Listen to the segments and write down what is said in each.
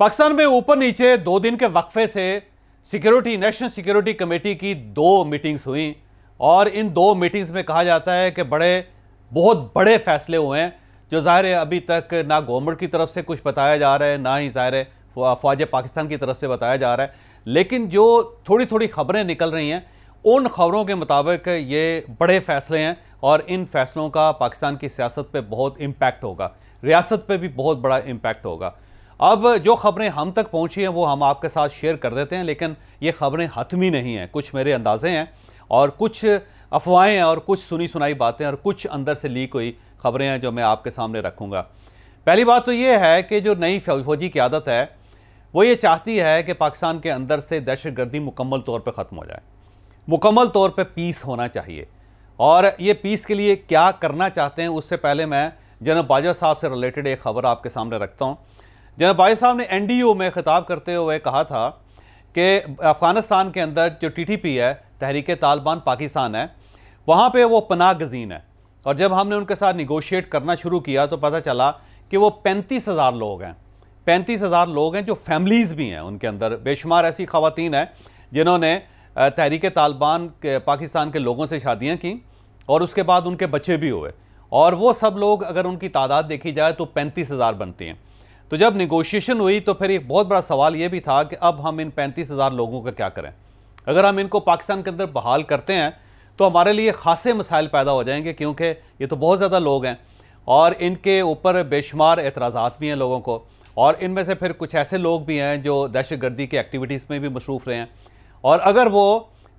पाकिस्तान में ऊपर नीचे दो दिन के वक्फे से सिक्योरिटी नेशनल सिक्योरिटी कमेटी की दो मीटिंग्स हुई और इन दो मीटिंग्स में कहा जाता है कि बड़े बहुत बड़े फैसले हुए हैं जो ज़ाहिर है अभी तक ना गवर्नमेंट की तरफ से कुछ बताया जा रहा है ना ही ज़ाहिर है फ़ौज पाकिस्तान की तरफ से बताया जा रहा है लेकिन जो थोड़ी थोड़ी खबरें निकल रही हैं उन खबरों के मुताबिक ये बड़े फैसले हैं और इन फैसलों का पाकिस्तान की सियासत पर बहुत इम्पैक्ट होगा रियासत पर भी बहुत बड़ा इम्पैक्ट होगा अब जो खबरें हम तक पहुंची हैं वो हम आपके साथ शेयर कर देते हैं लेकिन ये खबरें हतमी नहीं हैं कुछ मेरे अंदाजे हैं और कुछ अफवाहें हैं और कुछ सुनी सुनाई बातें और कुछ अंदर से लीक हुई खबरें हैं जो मैं आपके सामने रखूँगा पहली बात तो ये है कि जो नई फौजी की आदत है वो ये चाहती है कि पाकिस्तान के अंदर से दहशतगर्दी मुकम्मल तौर पर ख़त्म हो जाए मुकम्मल तौर पर पीस होना चाहिए और ये पीस के लिए क्या करना चाहते हैं उससे पहले मैं जनरल बाजवा साहब से रिलेटेड एक खबर आपके सामने रखता हूँ जनाब बाई साहब ने एनडीयू में खिताब करते हुए कहा था कि अफ़गानिस्तान के अंदर जो टीटीपी है तहरीक तालिबान पाकिस्तान है वहाँ पे वो पनाह गजीन है और जब हमने उनके साथ निगोशिएट करना शुरू किया तो पता चला कि वो पैंतीस हज़ार लोग हैं पैंतीस हज़ार लोग हैं जो फैमिलीज़ भी हैं उनके अंदर बेशुमार ऐसी खातन हैं जिन्होंने तहरीक तालिबान के पाकिस्तान के लोगों से शादियाँ की और उसके बाद उनके बच्चे भी हुए और वो सब लोग अगर उनकी तादाद देखी जाए तो पैंतीस हज़ार बनती हैं तो जब निगोशिएशन हुई तो फिर एक बहुत बड़ा सवाल ये भी था कि अब हम इन पैंतीस हज़ार लोगों का क्या करें अगर हम इनको पाकिस्तान के अंदर बहाल करते हैं तो हमारे लिए खासे मसाइल पैदा हो जाएंगे क्योंकि ये तो बहुत ज़्यादा लोग हैं और इनके ऊपर बेशुमार एतराज़ात भी हैं लोगों को और इनमें से फिर कुछ ऐसे लोग भी हैं जो दहशत गर्दी की एक्टिविटीज़ में भी मसरूफ़ रहे हैं और अगर वो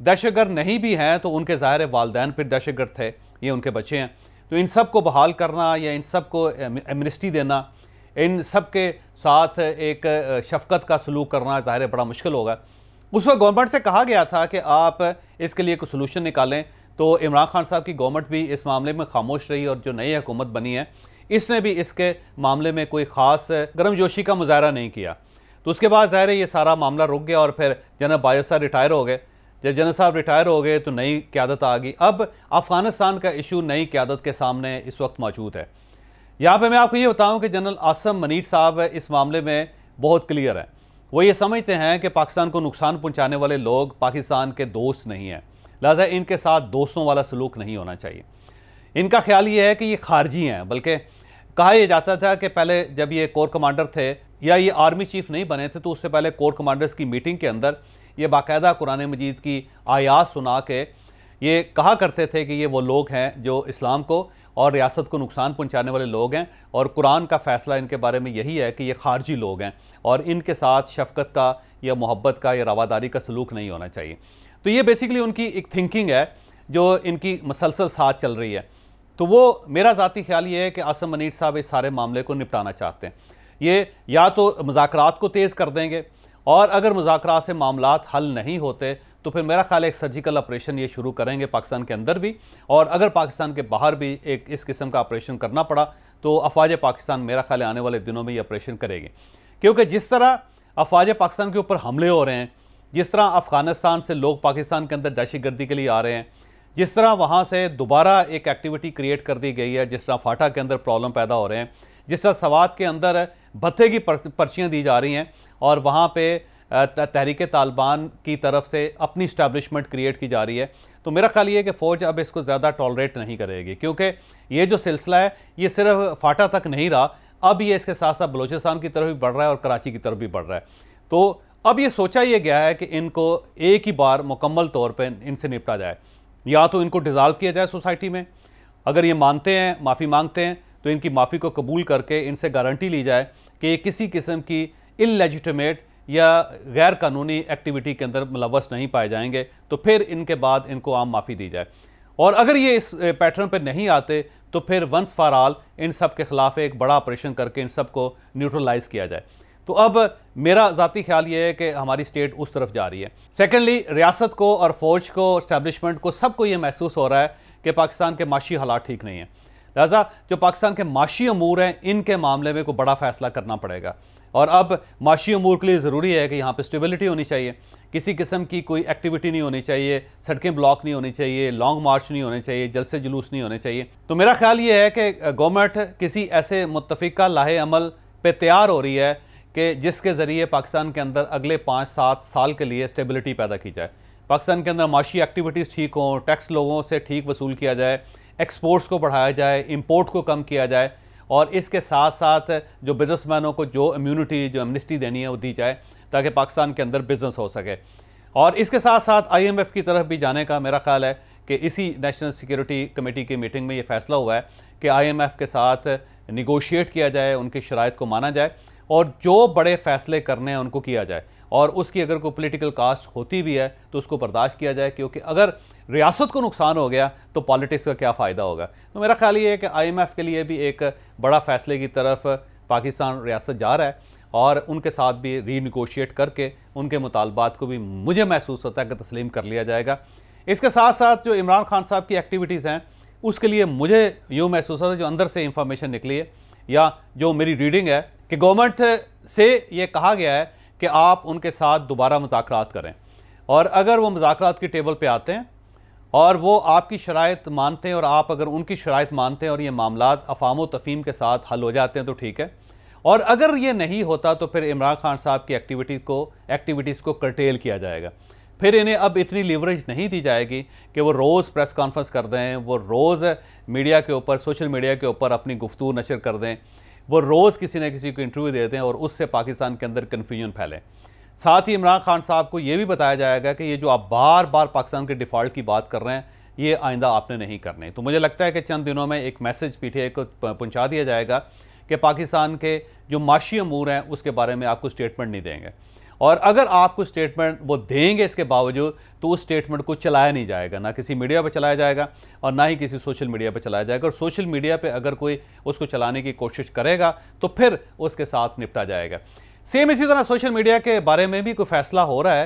दहशतगर्द नहीं भी हैं तो उनके ज़ाहिर वालदेन फिर दहशतगर्द थे ये उनके बच्चे हैं तो इन सब को बहाल करना या इन सब को एमनिस्टी देना इन सब के साथ एक शफकत का सलूक करना ज़ाहिर बड़ा मुश्किल होगा उस वक्त गवर्नमेंट से कहा गया था कि आप इसके लिए कोई सोलूशन निकालें तो इमरान खान साहब की गवर्नमेंट भी इस मामले में खामोश रही और जो नई हुकूमत बनी है इसने भी इसके मामले में कोई ख़ास गर्मजोशी का मुजाहरा नहीं किया तो उसके बाद ज़ाहिर ये सारा मामला रुक गया और फिर जनरल बाजवा साहब रिटायर हो गए जब जनरल साहब रिटायर हो गए तो नई क्यादत आ गई अब अफ़गानिस्तान का इशू नई क्यादत के सामने इस वक्त मौजूद है यहाँ पे मैं आपको ये बताऊं कि जनरल आसम मनीर साहब इस मामले में बहुत क्लियर हैं वो ये समझते हैं कि पाकिस्तान को नुकसान पहुँचाने वाले लोग पाकिस्तान के दोस्त नहीं हैं लिहाजा इनके साथ दोस्तों वाला सलूक नहीं होना चाहिए इनका ख्याल ये है कि ये खारजी हैं बल्कि कहा यह जाता था कि पहले जब ये कोर कमांडर थे या ये आर्मी चीफ नहीं बने थे तो उससे पहले कोर कमांडर्स की मीटिंग के अंदर ये बाकायदा कुरान मजीद की आयात सुना के ये कहा करते थे कि ये वो लोग हैं जो इस्लाम को और रियासत को नुकसान पहुंचाने वाले लोग हैं और कुरान का फ़ैसला इनके बारे में यही है कि ये खारजी लोग हैं और इनके साथ शफकत का या मोहब्बत का या रवादारी का सलूक नहीं होना चाहिए तो ये बेसिकली उनकी एक थिंकिंग है जो इनकी मसलसल साथ चल रही है तो वो मेरा ज़ाती ख्याल ये है कि आसम मनीर साहब इस सारे मामले को निपटाना चाहते हैं ये या तो मुजाकर को तेज़ कर देंगे और अगर मुजाकर से मामला हल नहीं होते तो फिर मेरा ख्याल है एक सर्जिकल ऑपरेशन ये शुरू करेंगे पाकिस्तान के अंदर भी और अगर पाकिस्तान के बाहर भी एक इस किस्म का ऑपरेशन करना पड़ा तो अफवाज पाकिस्तान मेरा ख्याल आने वाले दिनों में ये ऑपरेशन करेगी क्योंकि जिस तरह अफवाज पाकिस्तान के ऊपर हमले हो रहे हैं जिस तरह अफ़गानिस्तान से लोग पाकिस्तान के अंदर दहशत गर्दी के लिए आ रहे हैं जिस तरह वहाँ से दोबारा एक एक्टिविटी क्रिएट कर दी गई है जिस तरह फाटा के अंदर प्रॉब्लम पैदा हो रहे हैं जिस तरह सवाद के अंदर भत्थे की पर्चियाँ दी जा रही हैं और वहाँ पर तहरीक तालिबान की तरफ से अपनी इस्टबलिशमेंट क्रिएट की जा रही है तो मेरा ख्याल ये है कि फ़ौज अब इसको ज़्यादा टॉलरेट नहीं करेगी क्योंकि ये जो सिलसिला है ये सिर्फ फाटा तक नहीं रहा अब ये इसके साथ साथ बलोचिस्तान की तरफ भी बढ़ रहा है और कराची की तरफ भी बढ़ रहा है तो अब ये सोचा ये गया है कि इनको एक ही बार मुकम्मल तौर पर इनसे निपटा जाए या तो इनको डिज़ाल्व किया जाए सोसाइटी में अगर ये मानते हैं माफ़ी मांगते हैं तो इनकी माफ़ी को कबूल करके इनसे गारंटी ली जाए कि ये किसी किस्म की इलेजिटमेट या गैर कानूनी एक्टिविटी के अंदर मुलवस नहीं पाए जाएंगे तो फिर इनके बाद इनको आम माफ़ी दी जाए और अगर ये इस पैटर्न पर नहीं आते तो फिर वंस फॉर ऑल इन सब के ख़िलाफ़ एक बड़ा ऑपरेशन करके इन सब को न्यूट्रलाइज किया जाए तो अब मेरा ज़ाती ख्याल ये है कि हमारी स्टेट उस तरफ जा रही है सेकेंडली रियासत को और फ़ौज को इस्टेबलिशमेंट को सबको ये महसूस हो रहा है कि पाकिस्तान के माशी हालात ठीक नहीं हैं लिहाजा जो पाकिस्तान के माशी अमूर हैं इनके मामले में कोई बड़ा फ़ैसला करना पड़ेगा और अब माशी अमूर के लिए ज़रूरी है कि यहाँ पर स्टेबिलिटी होनी चाहिए किसी किस्म की कोई एक्टिविटी नहीं होनी चाहिए सड़कें ब्लॉक नहीं होनी चाहिए लॉन्ग मार्च नहीं होने चाहिए जलसे जुलूस नहीं होने चाहिए तो मेरा ख्याल ये है कि गवर्नमेंट किसी ऐसे मुतफ़ा लाहे अमल पर तैयार हो रही है कि जिसके ज़रिए पाकिस्तान के अंदर अगले पाँच सात साल के लिए स्टेबिलिटी पैदा की जाए पाकिस्तान के अंदर माशी एक्टिविटीज़ ठीक हों टैक्स लोगों से ठीक वसूल किया जाए एक्सपोर्ट्स को बढ़ाया जाए इम्पोर्ट को कम किया जाए और इसके साथ साथ जो बिजनेसमैनों को जो इम्यूनिटी जो एमनिस्टी देनी है वो दी जाए ताकि पाकिस्तान के अंदर बिजनेस हो सके और इसके साथ साथ आईएमएफ की तरफ भी जाने का मेरा ख्याल है कि इसी नेशनल सिक्योरिटी कमेटी की मीटिंग में ये फैसला हुआ है कि आईएमएफ के साथ निगोशिएट किया जाए उनकी शरात को माना जाए और जो बड़े फैसले करने हैं उनको किया जाए और उसकी अगर कोई पोलिटिकल कास्ट होती भी है तो उसको बर्दाश्त किया जाए क्योंकि अगर रियासत को नुकसान हो गया तो पॉलिटिक्स का क्या फ़ायदा होगा तो मेरा ख्याल ये है कि आईएमएफ के लिए भी एक बड़ा फैसले की तरफ पाकिस्तान रियासत जा रहा है और उनके साथ भी रीनिगोशिएट करके उनके मुतालबात को भी मुझे महसूस होता है कि तस्लीम कर लिया जाएगा इसके साथ साथ जो इमरान खान साहब की एक्टिविटीज़ हैं उसके लिए मुझे यूँ महसूस होता है जो अंदर से इंफॉर्मेशन निकली है या जो मेरी रीडिंग है कि गवर्नमेंट से ये कहा गया है कि आप उनके साथ दोबारा मुजाकर करें और अगर वो मुजाकर की टेबल पर आते हैं और वो आपकी शराइ मानते हैं और आप अगर उनकी शराइ मानते हैं और ये मामला अफाम तफीम के साथ हल हो जाते हैं तो ठीक है और अगर ये नहीं होता तो फिर इमरान खान साहब की एक्टिविटी को एक्टिविटीज़ को कर्टेल किया जाएगा फिर इन्हें अब इतनी लीवरेज नहीं दी जाएगी कि वो रोज़ प्रेस कॉन्फ्रेंस कर दें वो रोज़ मीडिया के ऊपर सोशल मीडिया के ऊपर अपनी गुफ्तु नशर कर दें वो रोज़ किसी न किसी को इंटरव्यू दे दें और उससे पाकिस्तान के अंदर कन्फ्यूजन फैलें साथ ही इमरान खान साहब को ये भी बताया जाएगा कि ये जो आप बार बार पाकिस्तान के डिफ़ॉल्ट की बात कर रहे हैं ये आइंदा आपने नहीं करने तो मुझे लगता है कि चंद दिनों में एक मैसेज पीठे को पहुँचा दिया जाएगा कि पाकिस्तान के जो माशी अमूर हैं उसके बारे में आपको स्टेटमेंट नहीं देंगे और अगर आपको स्टेटमेंट वो देंगे इसके बावजूद तो उस स्टेटमेंट को चलाया नहीं जाएगा ना किसी मीडिया पर चलाया जाएगा और ना ही किसी सोशल मीडिया पर चलाया जाएगा और सोशल मीडिया पर अगर कोई उसको चलाने की कोशिश करेगा तो फिर उसके साथ निपटा जाएगा सेम इसी तरह सोशल मीडिया के बारे में भी कोई फैसला हो रहा है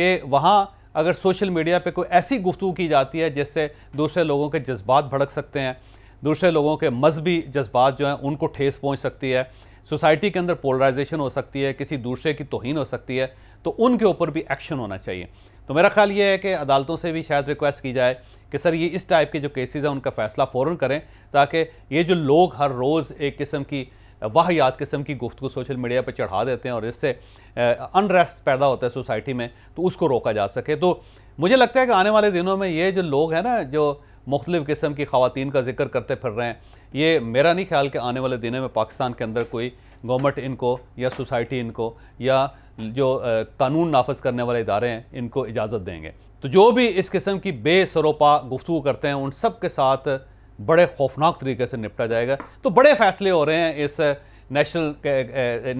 कि वहाँ अगर सोशल मीडिया पे कोई ऐसी गुफ्तु की जाती है जिससे दूसरे लोगों के जज्बात भड़क सकते हैं दूसरे लोगों के मजहबी जज्बात जो हैं उनको ठेस पहुँच सकती है सोसाइटी के अंदर पोलराइजेशन हो सकती है किसी दूसरे की तोहन हो सकती है तो उनके ऊपर भी एक्शन होना चाहिए तो मेरा ख्याल ये है कि अदालतों से भी शायद रिक्वेस्ट की जाए कि सर ये इस टाइप के जो केसेस हैं उनका फ़ैसला फ़ौर करें ताकि ये जो लोग हर रोज़ एक किस्म की वाह याद किस्म की गुफ्तु सोशल मीडिया पर चढ़ा देते हैं और इससे अनरेस्ट पैदा होता है सोसाइटी में तो उसको रोका जा सके तो मुझे लगता है कि आने वाले दिनों में ये जो लोग हैं ना जो मुख्तलिफ़ किस्म की खातन का जिक्र करते फिर रहे हैं ये मेरा नहीं ख्याल कि आने वाले दिनों में पाकिस्तान के अंदर कोई गवर्नमेंट इनको या सोसाइटी इनको या जो कानून नाफज करने वाले इदारे हैं इनको इजाज़त देंगे तो जो भी इस किस्म की बेसरोपा गुफ्तु करते हैं उन सब के साथ बड़े खौफनाक तरीके से निपटा जाएगा तो बड़े फैसले हो रहे हैं इस नेशनल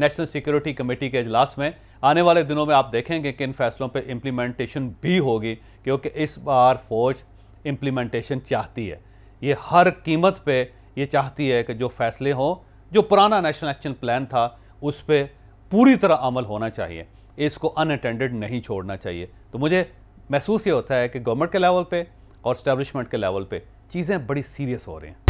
नेशनल सिक्योरिटी कमेटी के अजलास में आने वाले दिनों में आप देखेंगे कि इन फैसलों पर इम्प्लीमेंटेशन भी होगी क्योंकि इस बार फौज इम्प्लीमेंटेशन चाहती है ये हर कीमत पे ये चाहती है कि जो फैसले हों जो पुराना नेशनल एक्शन प्लान था उस पर पूरी तरह अमल होना चाहिए इसको अनअटेंडेड नहीं छोड़ना चाहिए तो मुझे महसूस ये होता है कि गवर्नमेंट के लेवल पे और इस्टेब्लिशमेंट के लेवल पे चीज़ें बड़ी सीरियस हो रही हैं